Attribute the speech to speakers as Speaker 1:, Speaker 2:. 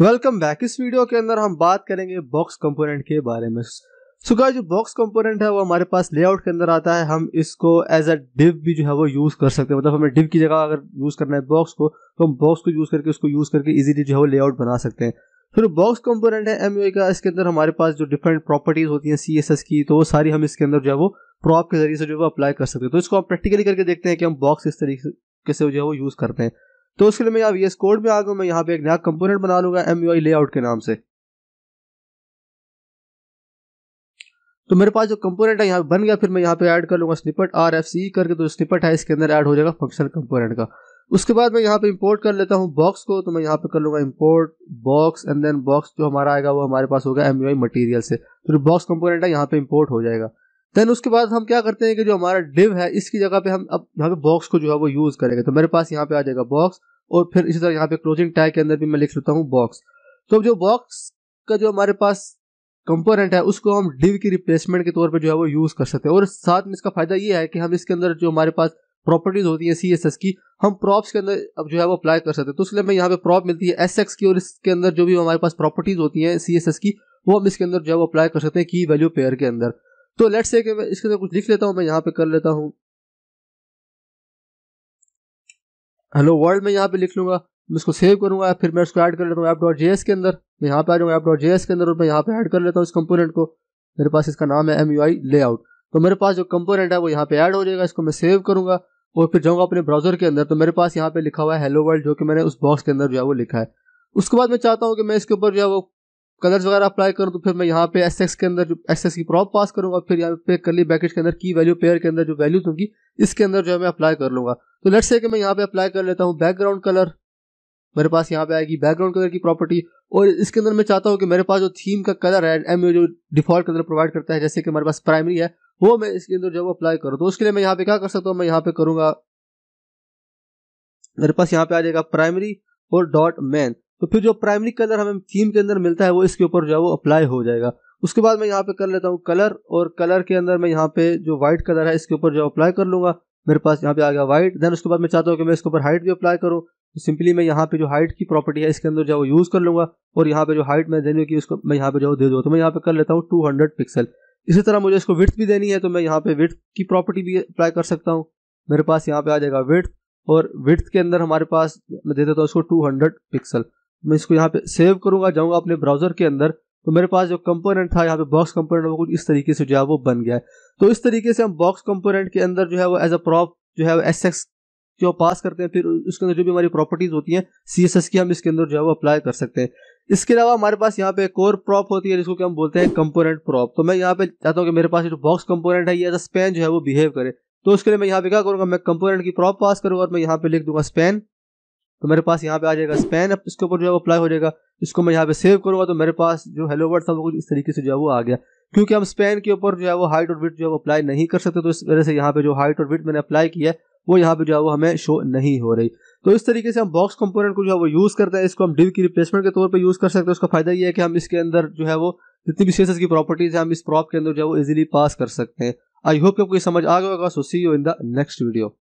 Speaker 1: welcome back इस video के अंदर हम बात करेंगे बॉक्स कंपोनेंट के बारे में सो so जो बॉक्स कंपोनेंट है वो हमारे पास लेआउट के अंदर आता है हम इसको एज अ डिव भी जो है वो यूज़ कर सकते हैं मतलब हमें डिव की जगह अगर यूज़ करना है बॉक्स को तो हम बॉक्स को यूज़ करके उसको यूज़ करके इजीली जो है वो लेआउट बना सकते हैं फिर तो बॉक्स कंपोनेंट है एम का इसके अंदर हमारे पास जो डिफरेंट प्रॉपर्टीज़ होती हैं सी की तो वो सारी हम इसके अंदर जो है वो प्रॉप के जरिए से जो है अप्लाई कर सकते हैं तो इसको हम प्रैक्टिकली करके देखते हैं कि हम बॉक्स इस तरीके से जो है वो यूज़ करते हैं तो उसके लिए मैं यहाँ वीएस कोड में आ गया मैं यहाँ पे एक नया कंपोनेंट बना लूंगा एम यू आई लेआउट के नाम से तो मेरे पास जो कंपोनेंट है यहाँ बन गया फिर मैं यहाँ पे ऐड कर लूंगा स्निपट आर एफ सी करके तो जो तो स्निपट है इसके अंदर ऐड हो जाएगा फंक्शनल कंपोनेंट का उसके बाद मैं यहाँ पे इंपोर्ट कर लेता हूँ बॉक्स को तो मैं यहाँ पे कर लूंगा import box and then box जो हमारा आएगा वो हमारे पास होगा एम यू आई मटीरियल से तो जो बॉक्स कंपोनेंट है यहाँ पे इंपोर्ट हो जाएगा देन उसके बाद हम क्या करते हैं कि जो हमारा डिव है इसकी जगह पे हम अब यहाँ पे बॉक्स को जो है वो यूज़ करेंगे तो मेरे पास यहाँ पे आ जाएगा बॉक्स और फिर इसी तरह यहाँ पे क्लोजिंग टैग के अंदर भी मैं लिख लेता हूँ बॉक्स तो जो बॉक्स का जो हमारे पास कंपोनेंट है उसको हम डिव की रिप्लेसमेंट के तौर पर जो है वो यूज़ कर सकते हैं और साथ में इसका फायदा ये है कि हम इसके अंदर जो हमारे पास प्रॉपर्टीज होती है सी एस एस की हम प्रॉप्स के अंदर अब जो है वो अप्लाई कर सकते हैं तो इसलिए हमें यहाँ पे प्रॉप मिलती है एस एक्स की और इसके अंदर जो भी हमारे पास प्रॉपर्टीज होती है सी एस एस की वो हम इसके अंदर जो है वो अप्लाई कर सकते हैं की वैल्यू पेयर के अंदर तो लेट्स से कि मैं इसके अंदर कुछ लिख लेता हूँ मैं यहां पे कर लेता हूं हेलो वर्ल्ड में यहाँ पे लिख लूंगा मैं इसको सेव करूंगा फिर मैं इसको ऐड कर लेता हूँ एप डॉट जेएस के अंदर मैं यहाँ पे आ जाऊंगा एप डॉट जेएस के अंदर और मैं यहाँ पे ऐड कर लेता हूँ इस कंपोनेंट को मेरे पास इसका नाम है एम यू आई लेआउट तो मेरे पास जो कंपोनेंट है वो यहाँ पे ऐड हो जाएगा इसको मैं सेव करूंगा और फिर जाऊंगा अपने ब्राउजर के अंदर तो मेरे पास यहाँ पे लिखा हुआ है हेलो वर्ल्ड जो कि मैंने उस बॉक्स के अंदर जो है वो लिखा है उसके बाद मैं चाहता हूँ कि मैं इसके ऊपर जो है वो कलर्स वगैरह अप्लाई करूँ तो फिर मैं यहाँ पे एस के अंदर जो एस की प्रॉप पास करूँगा फिर यहाँ पे कली बैकेज के अंदर की वैल्यू पेयर के अंदर जो वैल्यू दूंगी इसके अंदर जो है मैं अप्लाई कर लूँगा तो लेट्स से कि मैं यहाँ पे अप्लाई कर लेता हूँ बैकग्राउंड कलर मेरे पास यहाँ पे आएगी बैकग्राउंड कलर की प्रॉपर्टी और इसके अंदर मैं चाहता हूँ कि मेरे पास जो थीम का कलर है एम जो डिफॉल्ट कलर प्रोवाइड करता है जैसे कि मेरे पास प्राइमरी है वो मैं इसके अंदर जो है अप्लाई करूँ तो उसके लिए मैं यहाँ पे क्या कर सकता हूँ मैं यहाँ पे करूँगा मेरे पास यहाँ पे आ जाएगा प्राइमरी और डॉट मैन तो फिर जो प्राइमरी कलर हमें थीम के अंदर मिलता है वो इसके ऊपर जो है वो अप्लाई हो जाएगा उसके बाद मैं यहाँ पे कर लेता हूँ कलर और कलर के अंदर मैं यहाँ पे जो व्हाइट कलर है इसके ऊपर जो अप्लाई कर लूंगा मेरे पास यहाँ पे आ गया व्हाइट देन उसके बाद मैं चाहता हूँ कि मैं इसके ऊपर हाइट भी अप्लाई करूँ तो सिंपली मैं यहाँ पे जो हाइट की प्रॉपर्टी है इसके अंदर जो यूज़ कर लूंगा और यहाँ पे जो हाइट मैं देने की उसको मैं यहाँ पे जो दे दूँ तो मैं यहाँ पे कर लेता हूँ टू हंड्रेड पिक्सल इसी तरह मुझे इसको विथ भी देनी है तो मैं यहाँ पे विथ की प्रॉपर्टी भी अप्लाई कर सकता हूँ मेरे पास यहाँ पे आ जाएगा विथ और विथ के अंदर हमारे पास मैं दे देता हूँ इसको टू हंड्रेड पिक्सल मैं इसको यहाँ पे सेव करूँगा जाऊंगा अपने ब्राउजर के अंदर तो मेरे पास जो कंपोनेंट था यहाँ पे बॉक्स कंपोनेंट वो कुछ इस तरीके से जो है वो बन गया है तो इस तरीके से हम बॉक्स कंपोनेंट के अंदर जो है वो एज अ प्रॉप जो है एस एक्स जो पास करते हैं फिर उसके अंदर जो भी हमारी प्रॉपर्टीज होती हैं सी एस एस की हम इसके अंदर जो है वो अप्लाई कर सकते हैं इसके अलावा हमारे पास यहाँ पे एक और प्रॉप होती है जिसको कि हम बोलते हैं कंपोनेंट प्रॉप तो मैं यहाँ पे चाहता हूँ कि मेरे पास जो बॉक्स कंपोनेंट है ये एज अ स्पैन जो है वो बिहेव करे तो उसके लिए मैं यहाँ पे क्या करूँगा मैं कंपोनेंट की प्रॉप पास करूँगा और मैं यहाँ पे लिख दूंगा स्पैन तो मेरे पास यहाँ पे आ जाएगा स्पेन अब इसके ऊपर जो है अप्लाई हो जाएगा इसको मैं यहाँ पे सेव करूँगा तो मेरे पास जो हेलो वर्ड था वो कुछ इस तरीके से जो है वो आ गया क्योंकि हम स्पेन के ऊपर जो है वो हाइट और विथ जो है वो अप्लाई नहीं कर सकते तो इस वजह से यहाँ पे जो हाइट और विथ मैंने अप्लाई किया है वो यहाँ पे जो है वो हमें शो नहीं हो रही तो इस तरीके से हम बॉक्स कंपोनेंट को जो है वो यूज़ करते हैं इसको हम डिव की रिप्लेसमेंट के तौर पर यूज़ कर सकते हैं उसका फायदा ये है कि हम इसके अंदर जो है वो जितनी भी स्पेसेस की प्रॉपर्टीज है हम इस प्रॉप के अंदर जो है वो इजिली पास कर सकते हैं आई होप कि आपको समझ आ गया होगा so see you in the next video